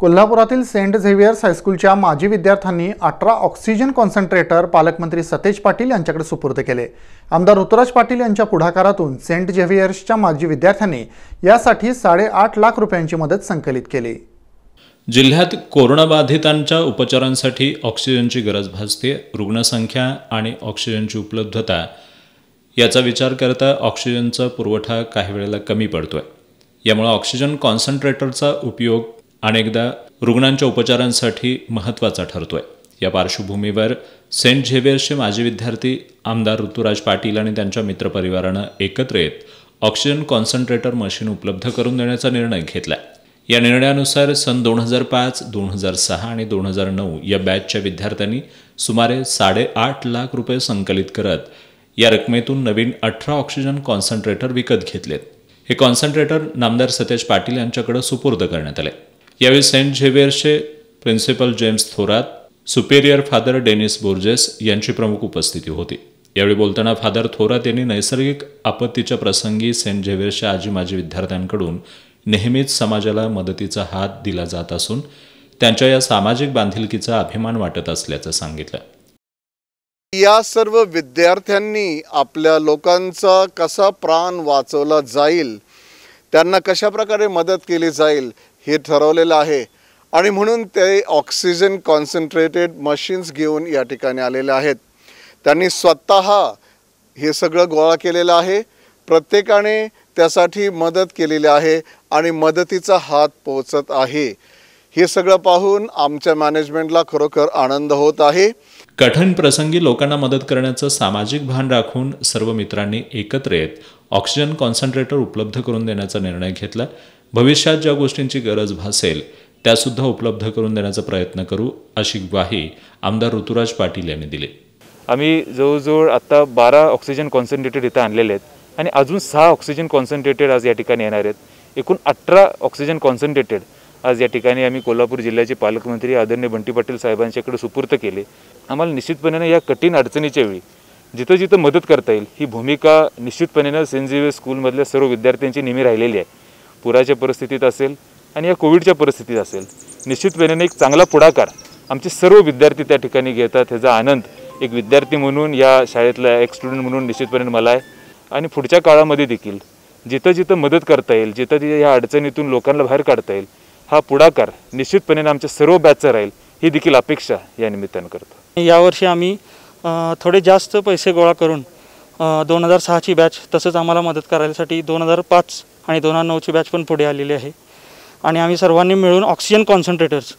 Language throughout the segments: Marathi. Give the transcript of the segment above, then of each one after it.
कोल्हापुरातील सेंट झेवियर्स हायस्कूलच्या माजी विद्यार्थ्यांनी अठरा ऑक्सिजन कॉन्सन्ट्रेटर पालकमंत्री सतेज पाटील यांच्याकडे सुपूर्द केले आमदार ऋतुराज पाटील यांच्या पुढाकारातून सेंट झेव्हियर्सच्या माजी विद्यार्थ्यांनी यासाठी साडेआठ लाख रुपयांची मदत संकलित केली जिल्ह्यात कोरोनाबाधितांच्या उपचारांसाठी ऑक्सिजनची गरज भासते रुग्णसंख्या आणि ऑक्सिजनची उपलब्धता याचा विचार करता ऑक्सिजनचा पुरवठा काही वेळेला कमी पडतोय यामुळे ऑक्सिजन कॉन्सन्ट्रेटरचा उपयोग अनेकदा रुग्णांच्या उपचारांसाठी महत्त्वाचा ठरतोय या पार्श्वभूमीवर सेंट झेवियर्सचे माजी विद्यार्थी आमदार ऋतुराज पाटील आणि त्यांच्या मित्रपरिवारानं एकत्र येत ऑक्सिजन कॉन्सन्ट्रेटर मशीन उपलब्ध करून देण्याचा निर्णय घेतला या निर्णयानुसार सन दोन हजार पाच दोन हजार सहा आणि दोन हजार नऊ या बॅचच्या विद्यार्थ्यांनी सुमारे साडेआठ लाख रुपये संकलित करत या रकमेतून नवीन अठरा ऑक्सिजन कॉन्सन्ट्रेटर विकत घेतलेत हे कॉन्सन्ट्रेटर नामदार सतेज पाटील यांच्याकडे सुपूर्द करण्यात आले यावेळी सेंट झेवियर्सचे principal James Thorat superior father Dennis Borges यांची प्रमुख उपस्थिती होती यावेळी बोलताना फादर थोरात यांनी नैसर्गिक आपत्तीच्या प्रसंगी सेंट झेवियर्सच्या आजी माजी विद्यार्थ्यांकडून नेहमीच समाजाला मदतीचा हात दिला जात असून त्यांच्या या सामाजिक बांधिलकीचा अभिमान वाटत असल्याचं सांगितलं या सर्व विद्यार्थ्यांनी आपल्या लोकांचा कसा प्राण वाचवला जाईल त्यांना कशा प्रकारे मदत केली जाईल हे ठरवलेलं आहे आणि म्हणून ते ऑक्सिजन कॉन्सन्ट्रेटेड मशीन्स घेऊन या ठिकाणी आलेले आहेत त्यांनी स्वत हे सगळं गोळा केलेलं आहे प्रत्येकाने त्यासाठी मदत केलेली आहे आणि मदतीचा हात पोचत आहे हे सगळं पाहून आमच्या मॅनेजमेंटला खरोखर आनंद होत आहे कठीण प्रसंगी लोकांना मदत करण्याचं सामाजिक भान राखून सर्व मित्रांनी एकत्र येत ऑक्सिजन कॉन्सन्ट्रेटर उपलब्ध करून देण्याचा निर्णय घेतला भविष्यात ज्या गोष्टींची गरज भासेल त्यासुद्धा उपलब्ध करून देण्याचा प्रयत्न करू अशी ग्वाही आमदार ऋतुराज पाटील यांनी दिली आम्ही जवळजवळ आत्ता बारा ऑक्सिजन कॉन्सन्ट्रेटेड इथं आणलेले आहेत आणि अजून सहा ऑक्सिजन कॉन्सन्ट्रेटेड आज या ठिकाणी येणार आहेत एकूण अठरा ऑक्सिजन कॉन्सन्ट्रेटेड आज या ठिकाणी आम्ही कोल्हापूर जिल्ह्याचे पालकमंत्री आदरणीय बंटी पाटील साहेबांच्याकडे सुपूर्त केले आम्हाला निश्चितपणे या कठीण अडचणीच्या वेळी जिथं जिथं मदत करता येईल ही भूमिका निश्चितपणेनं सेंट झेवियर स्कूलमधल्या सर्व विद्यार्थ्यांची नेहमी राहिलेली आहे पुराच्या परिस्थितीत असेल आणि या कोविडच्या परिस्थितीत असेल निश्चितपणे एक चांगला पुढाकार आमचे सर्व विद्यार्थी त्या ठिकाणी घेतात ह्याचा आनंद एक विद्यार्थी म्हणून या शाळेतला एक स्टुडंट म्हणून निश्चितपणे मला आहे आणि पुढच्या काळामध्ये देखील जिथं जिथं मदत करता येईल जिथं जिथे या अडचणीतून लोकांना बाहेर काढता येईल हा पुढाकार निश्चितपणे आमच्या सर्व बॅचचा राहील ही देखील अपेक्षा या निमित्तानं करतो यावर्षी आम्ही थोडे जास्त पैसे गोळा करून दोन हजार सहाची बॅच तसंच आम्हाला मदत करायसाठी दोन हजार पाच आणि दोन हजार नऊची बॅच पण पुढे आलेली आहे आणि आम्ही सर्वांनी मिळून ऑक्सिजन कॉन्सन्ट्रेटर्स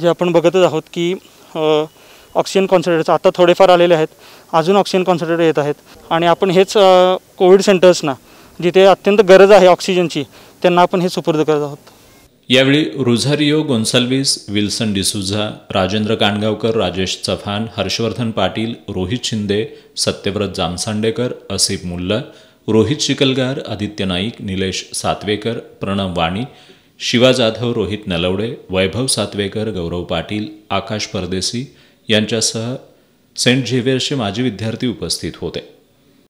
जे आपण बघतच आहोत की ऑक्सिजन कॉन्सन्ट्रेटर्स आता थोडेफार आलेले आहेत अजून ऑक्सिजन कॉन्सन्ट्रेटर येत आहेत आणि आपण हेच कोविड सेंटर्सना जिथे अत्यंत गरज आहे ऑक्सिजनची त्यांना आपण हे सुपूर्द करत आहोत यावेळी Rozario Gonsalves Wilson D'Souza Rajendra Kangaonkar Rajesh Chavan Harshvardhan Patil Rohit Shinde Satyavrat Jamsandekar Asif Mulla Rohit Chikalgar Aditya Naik Nilesh Satavekar Pranav Wani Shiva Jadhav Rohit Nalawade Vaibhav Satavekar Gaurav Patil Akash Pardeshi यांच्यासह सेंट झेव्हिअर्सचे माजी विद्यार्थी उपस्थित होते